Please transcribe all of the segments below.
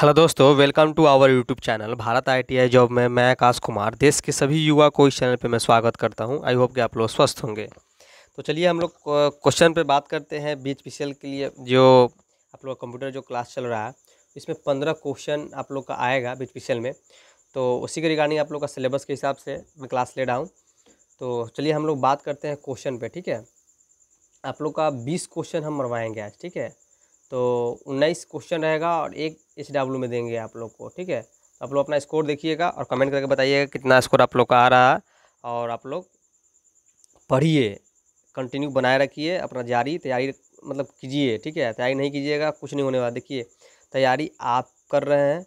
Hello दोस्तों welcome to our YouTube channel Bharat ITI job में मैं आकाश कुमार देश के सभी युवा को इस चैनल पर मैं स्वागत करता हूं आई होप कि आप लोग स्वस्थ होंगे तो चलिए हम लोग क्वेश्चन पे बात करते हैं बीच पी के लिए जो आप लोग कंप्यूटर जो क्लास चल रहा है इसमें पंद्रह क्वेश्चन आप लोग का आएगा बीच पी में तो उसी के रिगार्डिंग आप लोग का सिलेबस के हिसाब से मैं क्लास ले रहा हूँ तो चलिए हम लोग बात करते हैं क्वेश्चन पर ठीक है आप लोग का बीस क्वेश्चन हम मरवाएँगे आज ठीक है तो उन्नीस क्वेश्चन रहेगा और एक एच डब्ल्यू में देंगे आप लोग को ठीक है तो आप लोग अपना स्कोर देखिएगा और कमेंट करके बताइएगा कितना स्कोर आप लोग का आ रहा है और आप लोग पढ़िए कंटिन्यू बनाए रखिए अपना जारी तैयारी मतलब कीजिए ठीक है तैयारी नहीं कीजिएगा कुछ नहीं होने वाला देखिए तैयारी आप कर रहे हैं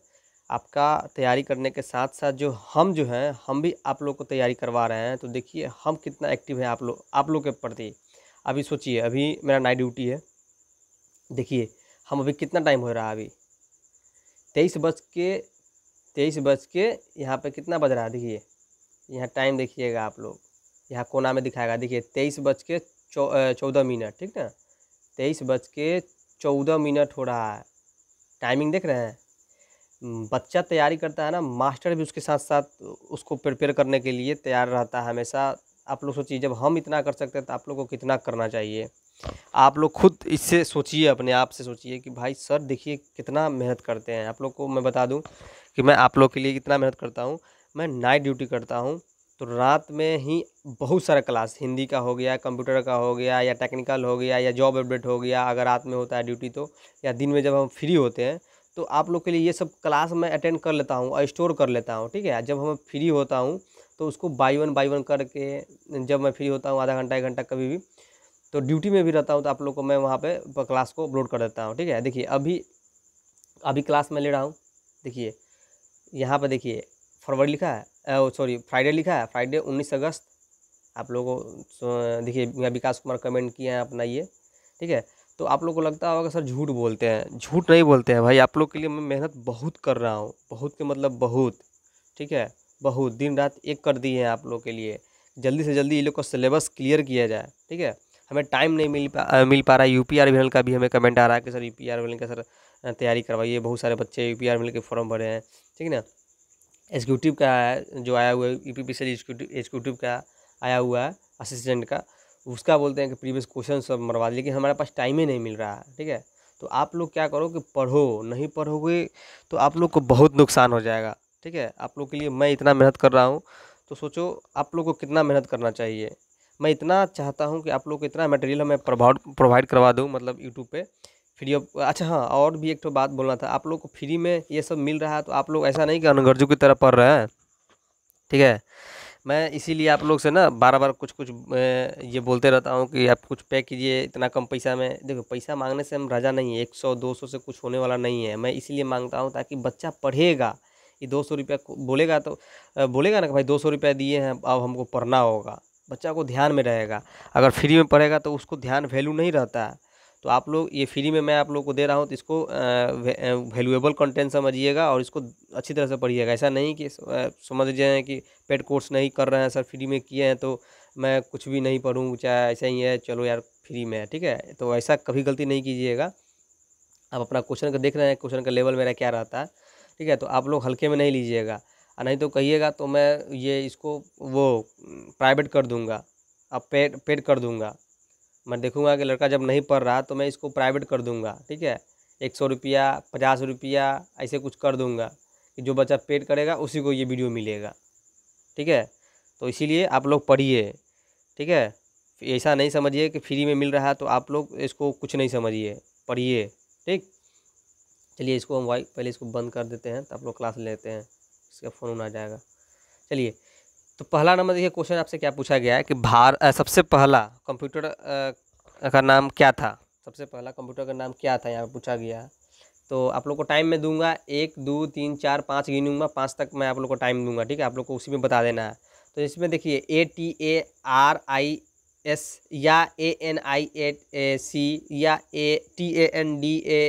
आपका तैयारी करने के साथ साथ जो हम जो हैं हम भी आप लोग को तैयारी करवा रहे हैं तो देखिए हम कितना एक्टिव हैं आप लोग आप लोग के प्रति अभी सोचिए अभी मेरा नाइट ड्यूटी है देखिए हम अभी कितना टाइम हो रहा है अभी तेईस बज के तेईस बज के यहाँ पर कितना बज रहा है देखिए यहाँ टाइम देखिएगा आप लोग यहाँ कोना में दिखाएगा देखिए तेईस बज के चौदह मिनट ठीक ना तेईस बज के चौदह मिनट हो रहा है टाइमिंग देख रहे हैं बच्चा तैयारी करता है ना मास्टर भी उसके साथ साथ उसको प्रिपेयर करने के लिए तैयार रहता है हमेशा आप लोग सोचिए जब हम इतना कर सकते हैं तो आप लोग को कितना करना चाहिए आप लोग खुद इससे सोचिए अपने आप से सोचिए कि भाई सर देखिए कितना मेहनत करते हैं आप लोग को मैं बता दूं कि मैं आप लोग के लिए कितना मेहनत करता हूं मैं नाइट ड्यूटी करता हूं तो रात में ही बहुत सारा क्लास हिंदी का हो गया कंप्यूटर का हो गया या टेक्निकल हो गया या जॉब अपडेट हो गया अगर रात में होता है ड्यूटी तो या दिन में जब हम फ्री होते हैं तो आप लोग के लिए ये सब क्लास मैं अटेंड कर लेता हूँ और स्टोर कर लेता हूँ ठीक है जब हम फ्री होता हूँ तो उसको बाई वन बाई वन करके जब मैं फ्री होता हूँ आधा घंटा एक घंटा कभी भी तो ड्यूटी में भी रहता हूँ तो आप लोग को मैं वहाँ पे क्लास को अपलोड कर देता हूँ ठीक है देखिए अभी अभी क्लास में ले रहा हूँ देखिए यहाँ पर देखिए फरवरी लिखा है सॉरी फ्राइडे लिखा है फ्राइडे उन्नीस अगस्त आप लोगों को देखिए यहाँ विकास कुमार कमेंट किए हैं अपना ये ठीक है तो आप लोग को लगता होगा सर झूठ बोलते हैं झूठ नहीं बोलते हैं भाई आप लोग के लिए मैं मेहनत बहुत कर रहा हूँ बहुत के मतलब बहुत ठीक है बहुत दिन रात एक कर दिए हैं आप लोग के लिए जल्दी से जल्दी ये लोग का सिलेबस क्लियर किया जाए ठीक है हमें टाइम नहीं मिल पा मिल पा रहा है यू पी आर का भी हमें कमेंट आ रहा है कि सर यू पी आर का सर तैयारी करवाइए बहुत सारे बच्चे यू पी आर के फॉर्म भरे हैं ठीक है ना एग्जीक्यूटिव का है जो आया हुआ है यू पी पी एग्जीक्यूटिव का आया हुआ है असिस्टेंट का उसका बोलते हैं कि प्रीवियस क्वेश्चन सब मरवा लेकिन हमारे पास टाइम ही नहीं मिल रहा है ठीक है तो आप लोग क्या करो कि पढ़ो नहीं पढ़ोगे तो आप लोग को बहुत नुकसान हो जाएगा ठीक है आप लोग के लिए मैं इतना मेहनत कर रहा हूँ तो सोचो आप लोग को कितना मेहनत करना चाहिए मैं इतना चाहता हूँ कि आप लोग को इतना मटेरियल मैं प्रोवाइड प्रोवाइड करवा दूँ मतलब यूट्यूब पे फ्री ऑफ अच्छा हाँ और भी एक तो बात बोलना था आप लोग को फ्री में ये सब मिल रहा है तो आप लोग ऐसा नहीं कि अनगर्जों की तरह पढ़ रहे हैं ठीक है मैं इसीलिए आप लोग से ना बार बार कुछ कुछ ये बोलते रहता हूँ कि आप कुछ पे कीजिए इतना कम पैसा में देखो पैसा मांगने से हम राजा नहीं है एक सौ दो सौ से कुछ होने वाला नहीं है मैं इसीलिए मांगता हूँ ताकि बच्चा पढ़ेगा ये दो सौ रुपया बोलेगा तो बोलेगा ना कि भाई दो सौ रुपया दिए हैं अब हमको पढ़ना होगा बच्चा को ध्यान में रहेगा अगर फ्री में पढ़ेगा तो उसको ध्यान वैल्यू नहीं रहता है तो आप लोग ये फ्री में मैं आप लोग को दे रहा हूँ तो इसको वैल्यूएबल कंटेंट समझिएगा और इसको अच्छी तरह से पढ़िएगा ऐसा नहीं कि समझ जाए कि पेड कोर्स नहीं कर रहे हैं सर फ्री में किए हैं तो मैं कुछ भी नहीं पढ़ूँ चाहे ऐसा ही है चलो यार फ्री में है ठीक है तो ऐसा कभी गलती नहीं कीजिएगा आप अपना क्वेश्चन का देख रहे हैं क्वेश्चन का लेवल मेरा क्या रहता है ठीक है तो आप लोग हल्के में नहीं लीजिएगा और नहीं तो कहिएगा तो मैं ये इसको वो प्राइवेट कर दूँगा अब पेड पेड कर दूँगा मैं देखूँगा कि लड़का जब नहीं पढ़ रहा तो मैं इसको प्राइवेट कर दूँगा ठीक है एक सौ रुपया पचास रुपया ऐसे कुछ कर दूँगा कि जो बच्चा पेड करेगा उसी को ये वीडियो मिलेगा ठीक है तो इसीलिए आप लोग पढ़िए ठीक है ऐसा नहीं समझिए कि फ्री में मिल रहा है तो आप लोग इसको कुछ नहीं समझिए पढ़िए ठीक चलिए इसको हम वाई पहले इसको बंद कर देते हैं तो आप लोग क्लास लेते हैं इसका फ़ोन आ जाएगा चलिए तो पहला नंबर देखिए क्वेश्चन आपसे क्या पूछा गया है कि भार आ, सबसे पहला कंप्यूटर का नाम क्या था सबसे पहला कंप्यूटर का नाम क्या था यहाँ पर पूछा गया तो आप लोग को टाइम में दूंगा एक दो तीन चार पाँच गिनूंगा पाँच तक मैं आप लोग को टाइम दूंगा ठीक है आप लोग को उसी में बता देना है तो इसमें देखिए A T A R I S या A N I A C या A T A N D A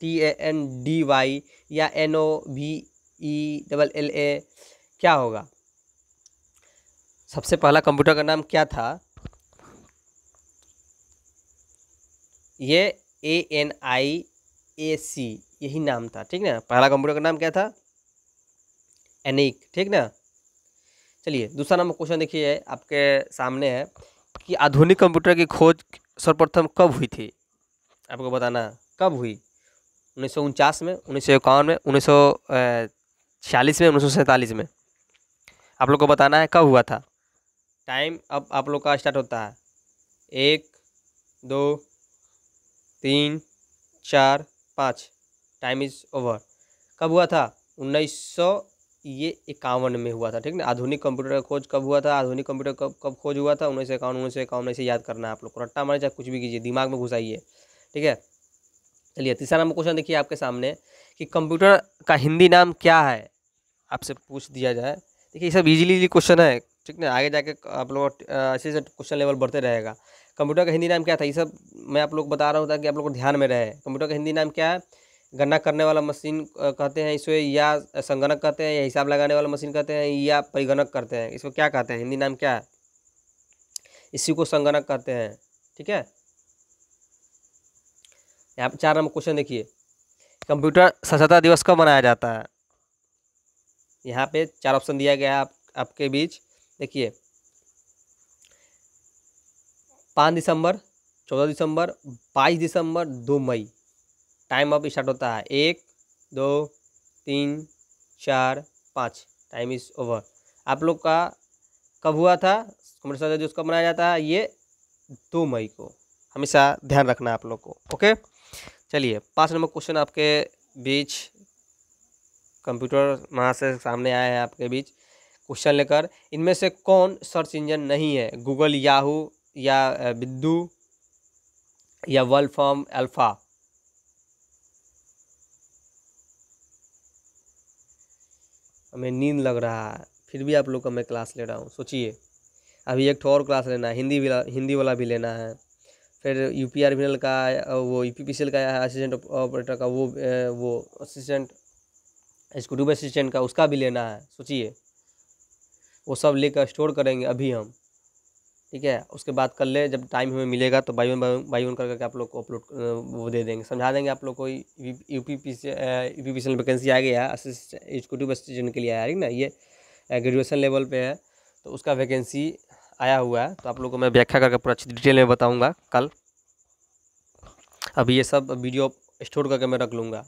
T A N D Y या N O V E double L A क्या होगा सबसे पहला कंप्यूटर का नाम क्या था ये ए एन आई ए सी यही नाम था ठीक ना पहला कंप्यूटर का नाम क्या था एनिक ठीक ना चलिए दूसरा नंबर क्वेश्चन देखिए आपके सामने है कि आधुनिक कंप्यूटर की खोज सर्वप्रथम कब हुई थी आपको बताना कब हुई उन्नीस में उन्नीस में उन्नीस छियालीस में उन्नीस में आप लोग को बताना है कब हुआ था टाइम अब आप लोग का स्टार्ट होता है एक दो तीन चार पाँच टाइम इज़ ओवर कब हुआ था उन्नीस सौ ये इक्यावन में हुआ था ठीक ना आधुनिक कंप्यूटर का खोज कब हुआ था आधुनिक कंप्यूटर कब कब खोज हुआ था उन्नीस सौ इक्यावन उन्नीस सौ इक्यावन ऐसे याद करना है आप लोग को रट्टा मारे चाहे कुछ भी कीजिए दिमाग में घुसाइए ठीक है चलिए तीसरा नंबर क्वेश्चन देखिए आपके सामने कि कंप्यूटर का हिंदी नाम क्या है आपसे पूछ दिया जाए देखिए ये सब इजीली क्वेश्चन है ठीक ना आगे जाके आप लोग ऐसे से क्वेश्चन लेवल बढ़ते रहेगा कंप्यूटर का हिंदी नाम क्या था ये सब मैं आप लोग बता रहा हूँ ताकि आप लोग को ध्यान में रहे कंप्यूटर का हिंदी नाम क्या है गन्ना करने वाला मशीन कहते हैं इसे या संगणक कहते हैं या हिसाब लगाने वाला मशीन कहते हैं या परिगणक कहते हैं इसको क्या कहते हैं हिंदी नाम क्या है इसी को संगणक कहते हैं ठीक है यहाँ पर चार नंबर क्वेश्चन देखिए कंप्यूटर स्वच्छता दिवस कब मनाया जाता है यहाँ पे चार ऑप्शन दिया गया है आप, आपके बीच देखिए पाँच दिसंबर चौदह दिसंबर बाईस दिसंबर दो मई टाइम अब स्टार्ट होता है एक दो तीन चार पाँच टाइम इज़ ओवर आप लोग का कब हुआ था कंप्यूटर स्वच्छता दिवस कब मनाया जाता है ये दो मई को हमेशा ध्यान रखना आप लोग को ओके चलिए पाँच नंबर क्वेश्चन आपके बीच कंप्यूटर वहाँ से सामने आया है आपके बीच क्वेश्चन लेकर इनमें से कौन सर्च इंजन नहीं है गूगल याहू या बिद्दू या वर्ल्ड फॉर्म अल्फ़ा हमें नींद लग रहा है फिर भी आप लोग का मैं क्लास ले रहा हूँ सोचिए अभी एक और क्लास लेना है हिंदी हिंदी वाला भी लेना है फिर U P R B L का वो U P P C L का असिस्टेंट ऑपरेटर का वो वो असिस्टेंट एक्सिक्यूटिव असिस्टेंट का उसका भी लेना है सोचिए वो सब लेकर स्टोर करेंगे अभी हम ठीक है उसके बाद कर ले जब टाइम हमें मिलेगा तो बाई वन बाई वन कर करके आप लोग को अपलोड वो दे देंगे समझा देंगे आप लोग को U P P C U P P C L vacancy आ गया है एक्सिक्यूटिव असिस्टेंट के लिए आया है ना ये ग्रेजुएसन लेवल पे है तो उसका वैकेंसी आया हुआ है तो आप लोगों को मैं व्याख्या करके पूरा अच्छी डिटेल में बताऊँगा कल अभी ये सब वीडियो स्टोर करके मैं रख लूँगा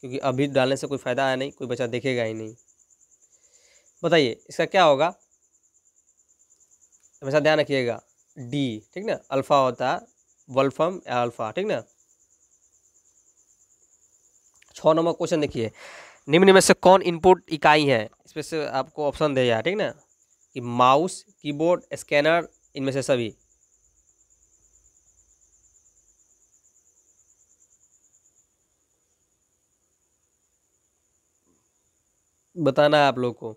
क्योंकि अभी डालने से कोई फ़ायदा आया नहीं कोई बच्चा देखेगा ही नहीं बताइए इसका क्या होगा हमेशा ध्यान रखिएगा डी ठीक ना अल्फ़ा होता है वल्फम या अल्फ़ा ठीक ना छः नंबर क्वेश्चन देखिए निम्न में से कौन इनपुट इकाई है इसमें से आपको ऑप्शन दे जाए ठीक ना कि माउस कीबोर्ड स्कैनर इनमें से सभी बताना है आप लोग को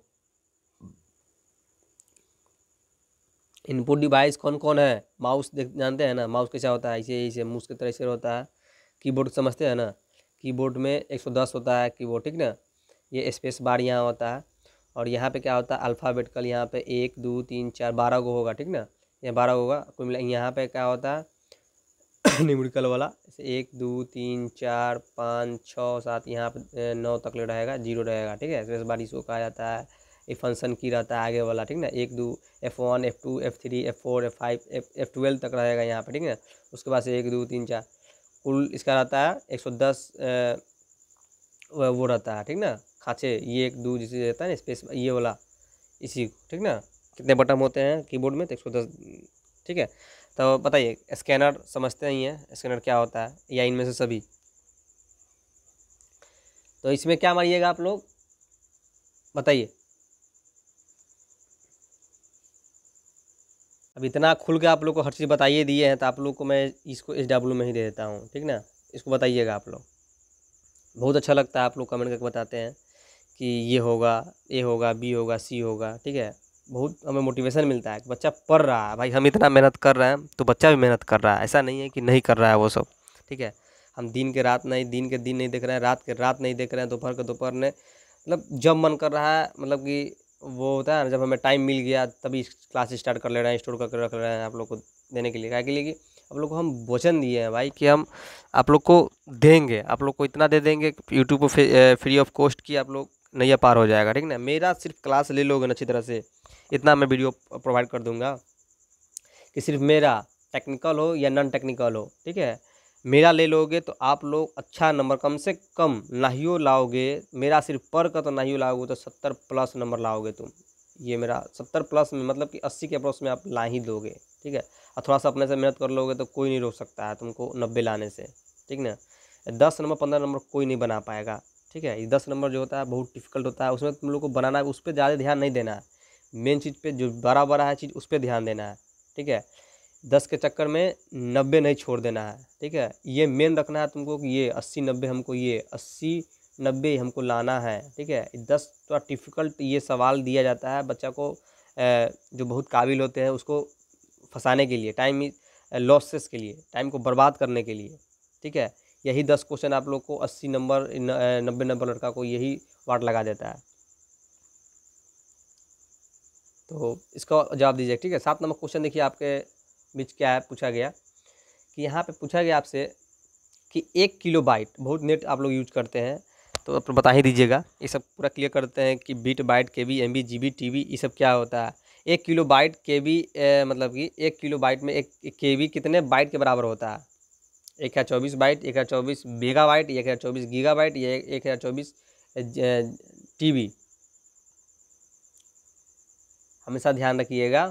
इनपुट डिवाइस कौन कौन है माउस देख जानते हैं ना माउस कैसा होता है ऐसे ऐसे मूस की तरह से होता है कीबोर्ड समझते हैं ना कीबोर्ड में 110 होता है कीबोर्ड ठीक ना ये स्पेस बार यहाँ होता है और यहाँ पे क्या होता है अल्फ़ाबेटिकल यहाँ पे एक दो तीन चार बारह गो होगा ठीक ना यहाँ बारह होगा कुल मिला यहाँ पे क्या होता है न्यूमरिकल वाला जैसे एक दो तीन चार पाँच छः सात यहाँ पे नौ तक ले रहेगा जीरो रहेगा ठीक है इस बार इसको कहा जाता है ये फंक्शन की रहता है आगे वाला ठीक ना एक दो F one F two F three F four F five F F twelve तक रहेगा यहाँ पे ठीक ना उसके बाद से एक दो तीन चार कुल इसका रहता है एक सौ दस वो रहता है ठीक ना खाँचे ये एक दो जिसे रहता है ना स्पेस ये वाला इसी ठीक ना कितने बटन होते हैं कीबोर्ड में तो एक सौ दस ठीक है तो बताइए स्कैनर समझते ही हैं स्कैनर क्या होता है या इनमें से सभी तो इसमें क्या मारिएगा आप लोग बताइए अब इतना खुल के आप लोग को हर चीज़ बताइए दिए हैं तो आप लोग को मैं इसको एच डब्ल्यू में ही दे देता हूँ ठीक ना इसको बताइएगा आप लोग बहुत अच्छा लगता है आप लोग कमेंट करके बताते हैं कि ये होगा ए होगा बी होगा सी होगा ठीक है बहुत हमें मोटिवेशन मिलता है कि बच्चा पढ़ रहा है भाई हम इतना मेहनत कर रहे हैं तो बच्चा भी मेहनत कर रहा है ऐसा नहीं है कि नहीं कर रहा है वो सब ठीक है हम दिन के रात नहीं दिन के दिन नहीं देख रहे हैं रात के रात नहीं देख रहे हैं दोपहर के दोपहर ने मतलब जब मन कर रहा है मतलब कि वो होता है ना जब हमें टाइम मिल गया तभी क्लास स्टार्ट कर ले रहे हैं स्टोर करके रख रहे हैं आप लोग को देने के लिए क्या के लिए कि आप लोग को हम वचन दिए हैं भाई कि हम आप लोग को देंगे आप लोग को इतना दे देंगे यूट्यूब पर फ्री ऑफ कॉस्ट की आप लोग नैया पार हो जाएगा ठीक ना मेरा सिर्फ क्लास ले लोगे ना अच्छी तरह से इतना मैं वीडियो प्रोवाइड कर दूंगा कि सिर्फ मेरा टेक्निकल हो या नॉन टेक्निकल हो ठीक है मेरा ले लोगे तो आप लोग अच्छा नंबर कम से कम नहीं लाओगे मेरा सिर्फ पर का तो नहीं लाओगे तो सत्तर प्लस नंबर लाओगे तुम ये मेरा सत्तर प्लस में मतलब कि अस्सी के अप्रोक्स में आप ला ही दोगे ठीक है और थोड़ा सा अपने से मेहनत कर लोगे तो कोई नहीं रोक सकता है तुमको नब्बे लाने से ठीक ना दस नंबर पंद्रह नंबर कोई नहीं बना पाएगा ठीक है ये दस नंबर जो होता है बहुत डिफिकल्ट होता है उसमें तुम लोग को बनाना है उस पर ज़्यादा ध्यान नहीं देना है मेन चीज़ पे जो बड़ा बड़ा है चीज़ उस पर ध्यान देना है ठीक है दस के चक्कर में नब्बे नहीं छोड़ देना है ठीक है ये मेन रखना है तुमको कि ये अस्सी नब्बे हमको ये अस्सी नब्बे हमको लाना है ठीक है दस थोड़ा तो डिफ़िकल्ट ये सवाल दिया जाता है बच्चा को जो बहुत काबिल होते हैं उसको फंसाने के लिए टाइम लॉसेस के लिए टाइम को बर्बाद करने के लिए ठीक है यही दस क्वेश्चन आप लोग को अस्सी नंबर नब्बे नंबर लड़का को यही वाट लगा देता है तो इसका जवाब दीजिए ठीक है सात नंबर क्वेश्चन देखिए आपके बीच क्या है पूछा गया कि यहाँ पे पूछा गया आपसे कि एक किलो बाइट बहुत नेट आप लोग यूज करते हैं तो आप बता ही दीजिएगा ये सब पूरा क्लियर करते हैं कि bit byte K B M B G B T B ये सब क्या होता है एक किलो बाइट के बी मतलब कि एक किलो बाइट में एक के बी कितने बाइट के बराबर होता है एक हज़ार चौबीस बाइट एक हज़ार चौबीस मेगा बाइट एक हज़ार चौबीस गीगा बाइट या एक हज़ार चौबीस टी बी हमेशा ध्यान रखिएगा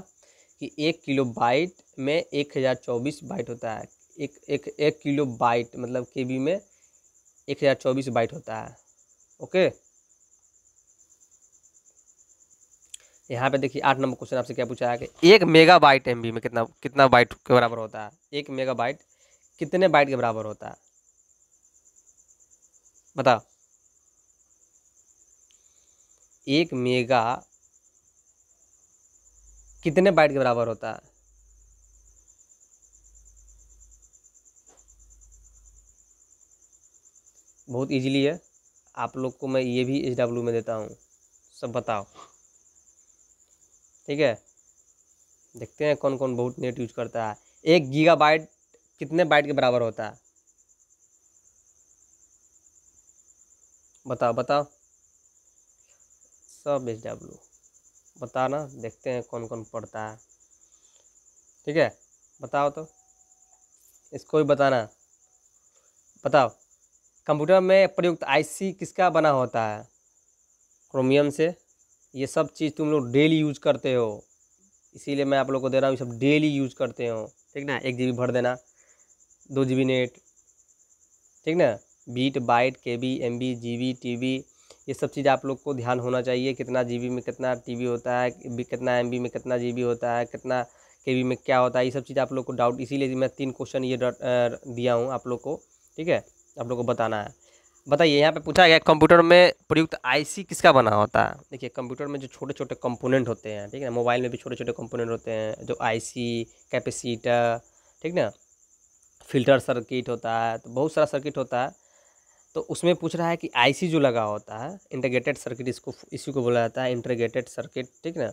कि एक किलो बाइट में एक हज़ार चौबीस बाइट होता है एक एक एक किलो बाइट मतलब के बी में एक हज़ार चौबीस बाइट होता है ओके यहाँ पे देखिए आठ नंबर क्वेश्चन आपसे क्या पूछा है कि एक मेगा बाइट एम में कितना कितना बाइट के बराबर होता है एक मेगा बाइट कितने बाइट के बराबर होता है बताओ एक मेगा कितने बाइट के बराबर होता है बहुत इजीली है आप लोग को मैं ये भी एच डब्ल्यू में देता हूँ सब बताओ ठीक है देखते हैं कौन कौन बहुत नेट यूज करता है एक गीगा बाइट कितने बाइट के बराबर होता है बताओ बताओ सब एच डब्ल्यू बताना देखते हैं कौन कौन पढ़ता है ठीक है बताओ तो इसको भी बताना बताओ कंप्यूटर में प्रयुक्त आईसी किसका बना होता है क्रोमियम से ये सब चीज़ तुम लोग डेली यूज करते हो इसीलिए मैं आप लोग को दे रहा हूँ ये सब डेली यूज करते हो ठीक ना एक जी भर देना दो जी नेट ठीक ना bit byte K B M B G B T B ये सब चीज़ आप लोग को ध्यान होना चाहिए कितना जी में कितना टी होता है कितना एम में कितना जी होता है कितना के में क्या होता है ये सब चीज़ आप लोग को डाउट इसीलिए मैं तीन क्वेश्चन ये दिया हूँ आप लोग को ठीक है आप लोग को बताना है बताइए यहाँ पे पूछा गया कंप्यूटर में प्रयुक्त आईसी किसका बना होता है देखिए कंप्यूटर में जो छोटे छोटे कंपोनेंट होते हैं ठीक है ना मोबाइल में भी छोटे छोटे कंपोनेंट होते हैं जो आईसी कैपेसिटर ठीक ना फिल्टर सर्किट होता है तो बहुत सारा सर्किट होता है तो उसमें पूछ रहा है कि आई जो लगा होता है इंटरग्रेटेड सर्किट इसको इसी को बोला जाता है इंटरग्रेटेड सर्किट ठीक ना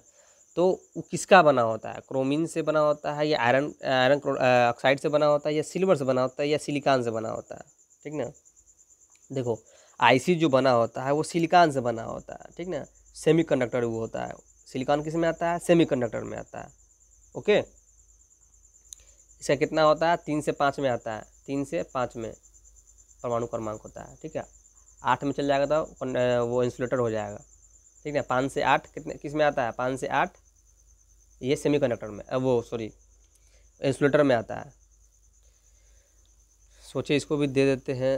तो वो किसका बना होता है क्रोमिन से बना होता है या आयरन आयरन ऑक्साइड से बना होता है या सिल्वर से बना होता है या सिलिकॉन से बना होता है ठीक ना देखो आईसी जो बना होता है वो सिलिकॉन से बना होता है ठीक ना सेमीकंडक्टर वो होता है सिलिकॉन किस में आता है सेमीकंडक्टर में आता है ओके इसका कितना होता है तीन से पाँच में आता है तीन से पाँच में परमाणु क्रमांक होता है ठीक है आठ में चल जाएगा तो वो इंसुलेटर हो जाएगा ठीक है पाँच से आठ कितने किस में आता है पाँच से आठ ये सेमीकंडक्टर में वो सॉरी इंसुलेटर में आता है सोचे इसको भी दे देते हैं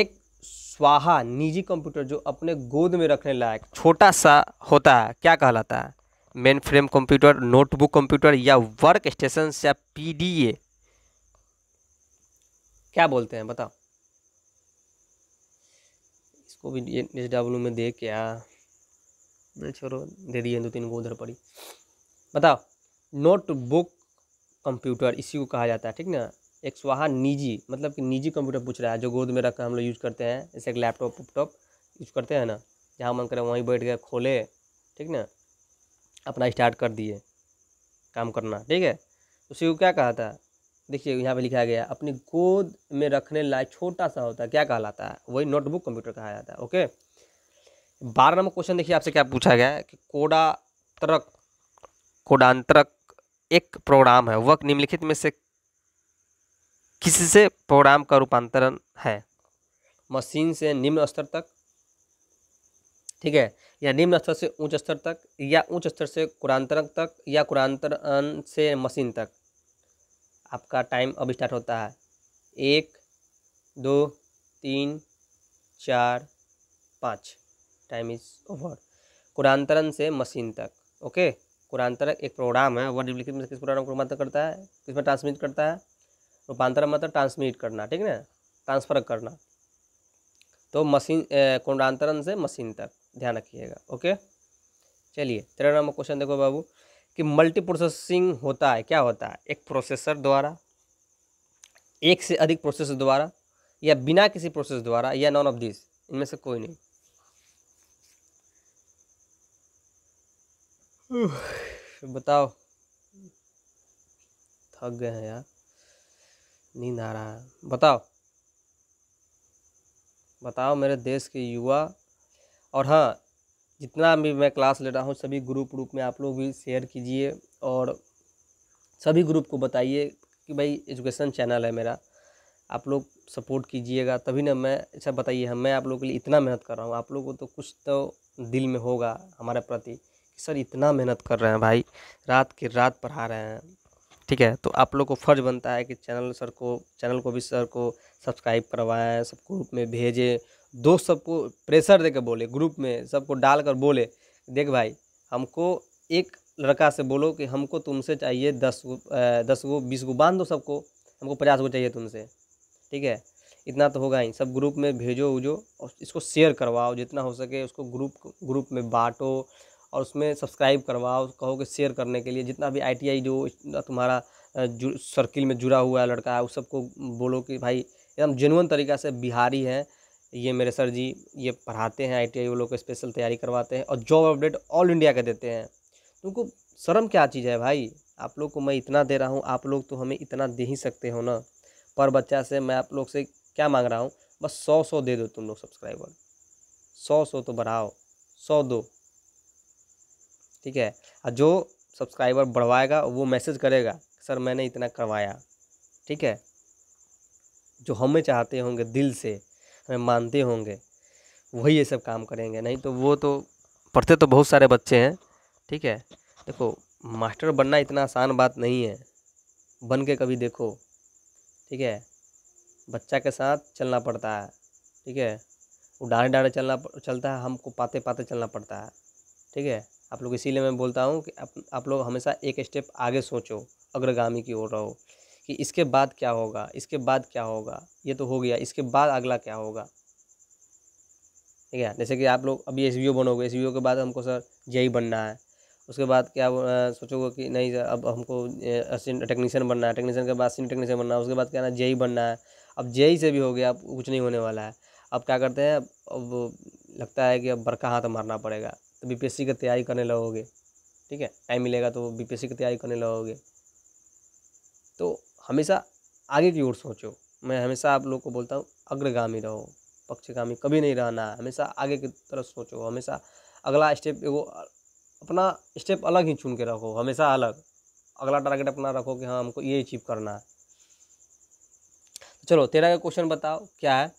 एक स्वाहा निजी कंप्यूटर जो अपने गोद में रखने लायक छोटा सा होता है क्या कहलाता है mainframe computer notebook computer या वर्क स्टेशन या पीडीए क्या बोलते हैं बताओ इसको भी एच डब्ल्यू में दे क्या हाँ। छोड़ो दे दिए दो तीन गो उधर पड़ी बताओ नोटबुक कंप्यूटर इसी को कहा जाता है ठीक ना एक स्वाहा निजी मतलब कि निजी कंप्यूटर पूछ रहा है जो गोद में रख कर हम लोग यूज़ करते हैं जैसे एक लैपटॉप उपटॉप यूज़ करते हैं ना जहाँ मन करे वहीं बैठ गए खोले ठीक ना अपना स्टार्ट कर दिए काम करना ठीक है उसी को क्या कहा था देखिए यहाँ पे लिखा गया अपनी गोद में रखने लायक छोटा सा होता है क्या कहलाता है वही नोटबुक कंप्यूटर कहा जाता है ओके बारह नंबर क्वेश्चन देखिए आपसे क्या पूछा गया है कि तरक कोडांतरक एक प्रोग्राम है वह निम्नलिखित में से किसी से प्रोग्राम का रूपांतरण है मशीन से निम्न स्तर तक ठीक है या निम्न स्तर से उच्च स्तर तक या उच्च स्तर से कुरांतरण तक या कुरांतरण से मशीन तक आपका टाइम अब स्टार्ट होता है एक दो तीन चार पाँच टाइम इज ओवर कुरांतरण से मशीन तक ओके कुरांतरण एक प्रोग्राम है वह निम्नलिखित में किस प्रोग्राम को रूपांतरण करता है किस पर ट्रांसमिट करता है रूपांतरण मतलब ट्रांसमिट करना ठीक है ट्रांसफ़र करना तो मशीन कुंडांतरण से मशीन तक ध्यान रखिएगा ओके चलिए तेरह नंबर क्वेश्चन देखो बाबू कि मल्टी प्रोसेसिंग होता है क्या होता है एक प्रोसेसर द्वारा एक से अधिक प्रोसेसर द्वारा या बिना किसी प्रोसेस द्वारा या नॉन ऑफ दिस इनमें से कोई नहीं बताओ थक गए हैं यार नींद आ रहा है बताओ बताओ मेरे देश के युवा और हाँ जितना भी मैं क्लास ले रहा हूँ सभी ग्रुप ग्रुप में आप लोग भी शेयर कीजिए और सभी ग्रुप को बताइए कि भाई एजुकेशन चैनल है मेरा आप लोग सपोर्ट कीजिएगा तभी ना मैं अच्छा बताइए हम मैं आप लोगों के लिए इतना मेहनत कर रहा हूँ आप लोगों को तो कुछ तो दिल में होगा हमारे प्रति कि सर इतना मेहनत कर रहे हैं भाई रात के रात पढ़ा रहे हैं ठीक है तो आप लोग को फ़र्ज़ बनता है कि चैनल सर को चैनल को भी सर को सब्सक्राइब करवाएं सब ग्रुप में भेजें दोस्त सबको प्रेशर दे कर बोले ग्रुप में सबको डाल कर बोले देख भाई हमको एक लड़का से बोलो कि हमको तुमसे चाहिए दस गो दस गो बीस गो बांध दो सबको हमको पचास गो चाहिए तुमसे ठीक है इतना तो होगा ही सब ग्रुप में भेजो उजो और इसको शेयर करवाओ जितना हो सके उसको ग्रुप ग्रुप में बांटो और उसमें सब्सक्राइब करवाओ कहो कि शेयर करने के लिए जितना भी आई जो तुम्हारा सर्किल में जुड़ा हुआ है लड़का है उस सबको बोलो कि भाई एकदम जेनुअन तरीका से बिहारी हैं ये मेरे सर जी ये पढ़ाते हैं आई वो लोग को स्पेशल तैयारी करवाते हैं और जॉब अपडेट ऑल इंडिया का देते हैं तुमको शर्म क्या चीज़ है भाई आप लोग को मैं इतना दे रहा हूँ आप लोग तो हमें इतना दे ही सकते हो ना पर बच्चा से मैं आप लोग से क्या मांग रहा हूँ बस सौ सौ दे दो तुम लोग सब्सक्राइबर सौ सौ तो बढ़ाओ सौ दो ठीक है और जो सब्सक्राइबर बढ़वाएगा वो मैसेज करेगा सर मैंने इतना करवाया ठीक है जो हमें चाहते होंगे दिल से हमें मानते होंगे वही ये सब काम करेंगे नहीं तो वो तो पढ़ते तो बहुत सारे बच्चे हैं ठीक है देखो मास्टर बनना इतना आसान बात नहीं है बन के कभी देखो ठीक है बच्चा के साथ चलना पड़ता है ठीक है वो डाँडे डाँडे चलना चलता है हमको पाते पाते चलना पड़ता है ठीक है आप लोग इसीलिए मैं बोलता हूँ कि आप, आप लोग हमेशा एक स्टेप आगे सोचो अग्रगामी की ओर रहो कि इसके बाद क्या होगा इसके बाद क्या होगा ये तो हो गया इसके बाद अगला क्या होगा ठीक है जैसे कि आप लोग अभी एस बनोगे एस के बाद हमको सर जे बनना है उसके बाद क्या सोचोगे कि नहीं सर अब हमको टेक्नीशियन बनना है टेक्नीशियन के बाद असिस्टेंट टेक्नीशियन बनना है उसके बाद क्या ना जे बनना है अब जे से भी हो गया अब कुछ नहीं होने वाला है अब क्या करते हैं अब लगता है कि अब बड़का हाथ मारना पड़ेगा तो बीपीएससी की तैयारी करने लगोगे ठीक है टाइम मिलेगा तो बीपीएससी की तैयारी करने लगोगे तो हमेशा आगे की ओर सोचो मैं हमेशा आप लोग को बोलता हूँ अग्रगामी रहो पक्षगामी कभी नहीं रहना हमेशा आगे की तरफ सोचो हमेशा अगला स्टेप वो अपना स्टेप अलग ही चुन के रखो हमेशा अलग अगला टारगेट अपना रखो कि हाँ हमको ये अचीव करना है तो चलो तेरह का क्वेश्चन बताओ क्या है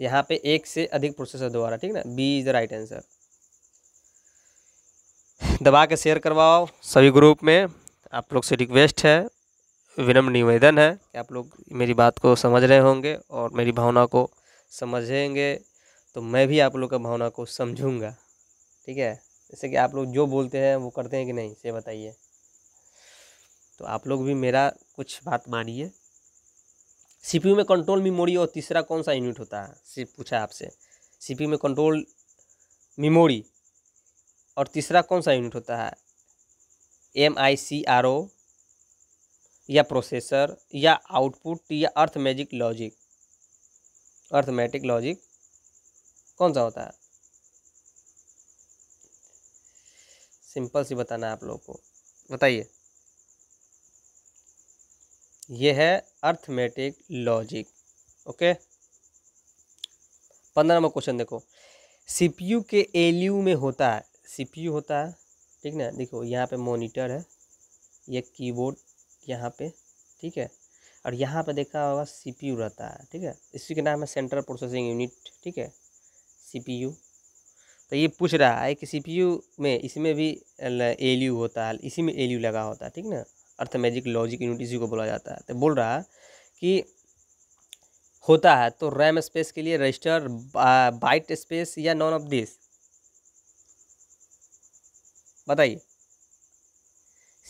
यहाँ पे एक से अधिक प्रोसेसर द्वारा ठीक ना B is the right answer दबा के शेयर करवाओ सभी ग्रुप में आप लोग से रिक्वेस्ट है विनम्र निवेदन है कि आप लोग मेरी बात को समझ रहे होंगे और मेरी भावना को समझेंगे तो मैं भी आप लोग का भावना को समझूंगा ठीक है जैसे कि आप लोग जो बोलते हैं वो करते हैं कि नहीं से बताइए तो आप लोग भी मेरा कुछ बात मानिए सीपीयू में कंट्रोल मेमोरी और तीसरा कौन सा यूनिट होता है सिर्फ पूछा है आपसे सीपीयू में कंट्रोल मेमोरी और तीसरा कौन सा यूनिट होता है एम आई सी आर ओ या प्रोसेसर या आउटपुट या arithmetic logic arithmetic logic कौन सा होता है सिंपल सी बताना है आप लोगों को बताइए ये है अर्थमेटिक लॉजिक ओके पंद्रह नंबर क्वेश्चन देखो सीपीयू के एलयू में होता है सीपीयू होता है ठीक ना देखो यहाँ पे मॉनिटर है ये कीबोर्ड यहाँ पे ठीक है और यहाँ पे देखा होगा सीपीयू रहता है ठीक है इसी के नाम है सेंट्रल प्रोसेसिंग यूनिट ठीक है सीपीयू तो ये पूछ रहा है कि सीपीयू में इसमें भी एलयू होता है इसी में एलयू लगा होता है ठीक ना अर्थमेजिक लॉजिक यूनिट इसी को बोला जाता है तो बोल रहा है कि होता है तो रैम स्पेस के लिए रजिस्टर बाइट स्पेस या नॉन ऑफ दिस बताइए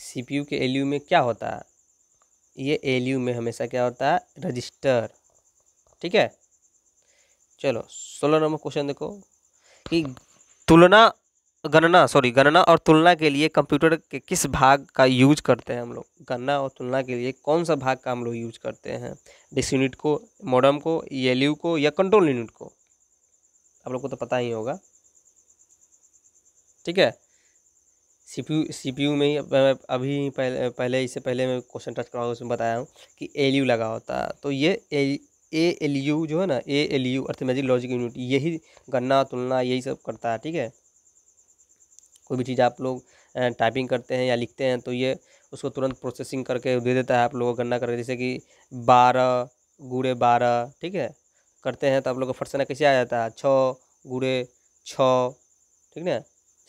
सीपीयू के एलयू में क्या होता है ये एलयू में हमेशा क्या होता है रजिस्टर ठीक है चलो सोलह नंबर क्वेश्चन देखो कि तुलना गणना सॉरी गणना और तुलना के लिए कंप्यूटर के किस भाग का यूज करते हैं हम लोग गणना और तुलना के लिए कौन सा भाग का हम लोग यूज करते हैं डिस यूनिट को मॉडर्म को एल को या कंट्रोल यूनिट को आप लोग को तो पता ही होगा ठीक है सीपीयू सीपीयू में ही अभी पहले पहले इससे पहले मैं क्वेश्चन टच कराऊँ उसमें बताया हूँ कि एल लगा होता है तो ये ए एल यू जो है ना A L U arithmetic logic unit यही गन्ना तुलना यही सब करता है ठीक है कोई भी चीज़ आप लोग टाइपिंग करते हैं या लिखते हैं तो ये उसको तुरंत प्रोसेसिंग करके दे देता है आप लोगों को गन्ना करके जैसे कि बारह गुड़े बारह ठीक है करते हैं तो आप लोग का फटसना कैसे आ जाता है छः गुड़े छः ठीक ना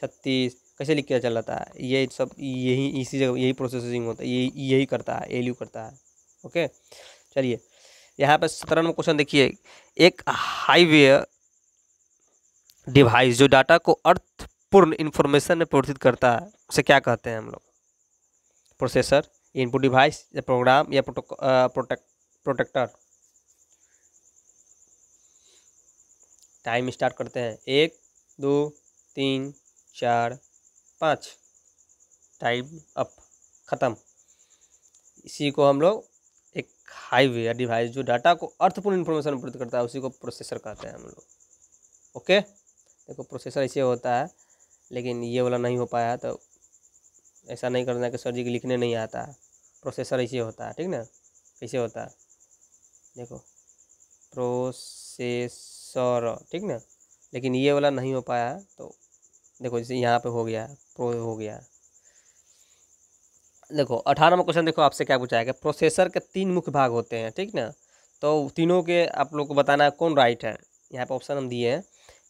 छत्तीस कैसे लिख के चल जाता है ये सब यही इसी जगह यही प्रोसेसिंग होता है यही यही करता है एल करता है ओके चलिए यहाँ पर सत्रह नंबर क्वेश्चन देखिए एक हाईवे डिवाइस जो डाटा को अर्थ पूर्ण इन्फॉर्मेशन प्रोसेस करता है उसे क्या कहते हैं हम लोग प्रोसेसर इनपुट डिवाइस या प्रोग्राम या प्रोटेक्ट प्रोटेक्टर टाइम स्टार्ट करते हैं एक दो तीन चार पाँच टाइम अप ख़त्म इसी को हम लोग एक हाईवे या डिवाइस जो डाटा को अर्थपूर्ण इन्फॉर्मेशन उपलब्ध करता है उसी को प्रोसेसर कहते हैं हम लोग ओके देखो प्रोसेसर ऐसे होता है लेकिन ये वाला नहीं हो पाया तो ऐसा नहीं करना कि सर जी की लिखने नहीं आता प्रोसेसर ऐसे होता है ठीक ना कैसे होता है देखो प्रोसेसर ठीक ना लेकिन ये वाला नहीं हो पाया तो देखो जैसे यहाँ पे हो गया प्रो हो गया देखो अठारह क्वेश्चन देखो आपसे क्या पूछा है कि प्रोसेसर के तीन मुख्य भाग होते हैं ठीक ना तो तीनों के आप लोग को बताना है कौन राइट है यहाँ पे ऑप्शन हम दिए हैं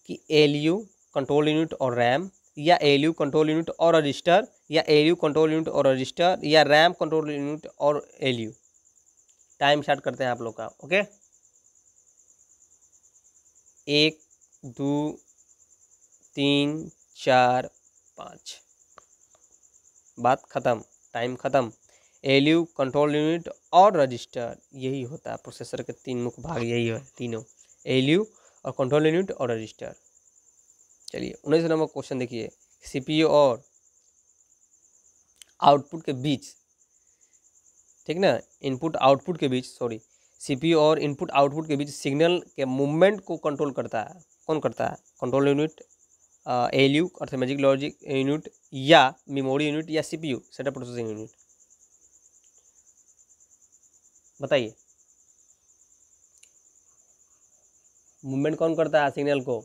कि एल यू कंट्रोल यूनिट और रैम या एल कंट्रोल यूनिट और रजिस्टर या एल कंट्रोल यूनिट और रजिस्टर या रैम कंट्रोल यूनिट और एल टाइम स्टार्ट करते हैं आप लोग का ओके एक दो तीन चार पाँच बात ख़त्म टाइम ख़त्म एल कंट्रोल यूनिट और रजिस्टर यही होता है प्रोसेसर के तीन मुख्य भाग यही है तीनों एल और कंट्रोल यूनिट और रजिस्टर चलिए उन्नीस नंबर क्वेश्चन देखिए सीपीयू और आउटपुट के बीच ठीक ना इनपुट आउटपुट के बीच सॉरी सीपीयू और इनपुट आउटपुट के बीच सिग्नल के मूवमेंट को कंट्रोल करता है कौन करता है control unit L U magic logic unit या मेमोरी यूनिट या C P U setup processing unit बताइए मूवमेंट कौन करता है सिग्नल को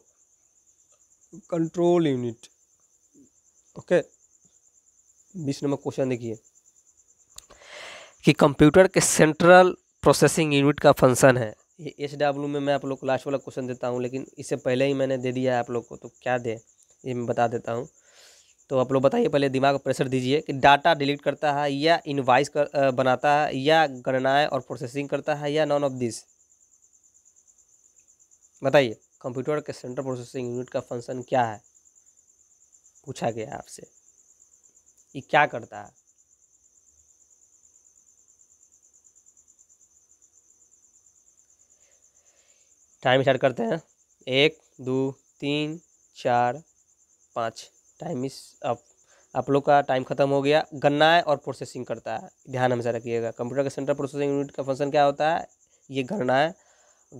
कंट्रोल यूनिट ओके बीस नंबर क्वेश्चन देखिए कि कंप्यूटर के सेंट्रल प्रोसेसिंग यूनिट का फंक्शन है ये एच डब्ल्यू में मैं आप लोग को लास्ट वाला क्वेश्चन देता हूँ लेकिन इससे पहले ही मैंने दे दिया है आप लोग को तो क्या दे ये मैं बता देता हूँ तो आप लोग बताइए पहले दिमाग पर प्रेशर दीजिए कि डाटा डिलीट करता है या इनवाइस कर बनाता है या गणनाएँ और प्रोसेसिंग करता है या नॉन ऑफ दिस बताइए कंप्यूटर के सेंट्रल प्रोसेसिंग यूनिट का फंक्शन क्या है पूछा गया आपसे ये क्या करता है टाइम स्टार्ट करते हैं एक दो तीन चार पाँच टाइम इस अब आप लोग का टाइम खत्म हो गया गन्ना है और प्रोसेसिंग करता है ध्यान हमेशा रखिएगा कंप्यूटर का सेंट्रल प्रोसेसिंग यूनिट का फंक्शन क्या होता है ये गन्ना है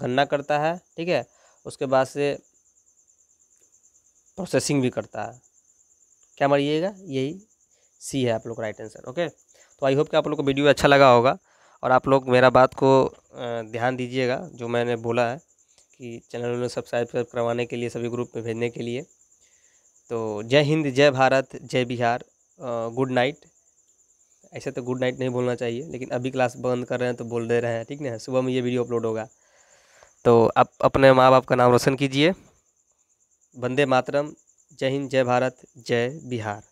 गन्ना करता है ठीक है उसके बाद से प्रोसेसिंग भी करता है क्या मरिएगा यही सी है आप लोग का राइट आंसर ओके तो आई होप कि आप लोग को वीडियो अच्छा लगा होगा और आप लोग मेरा बात को ध्यान दीजिएगा जो मैंने बोला है कि चैनल में सब्सक्राइब करवाने के लिए सभी ग्रुप में भेजने के लिए तो जय हिंद जय भारत जय बिहार गुड नाइट ऐसे तो गुड नाइट नहीं बोलना चाहिए लेकिन अभी क्लास बंद कर रहे हैं तो बोल दे रहे हैं ठीक ना सुबह में ये वीडियो अपलोड होगा तो आप अपने माँ बाप का नाम रोशन कीजिए वंदे मातरम जय हिंद जय भारत जय बिहार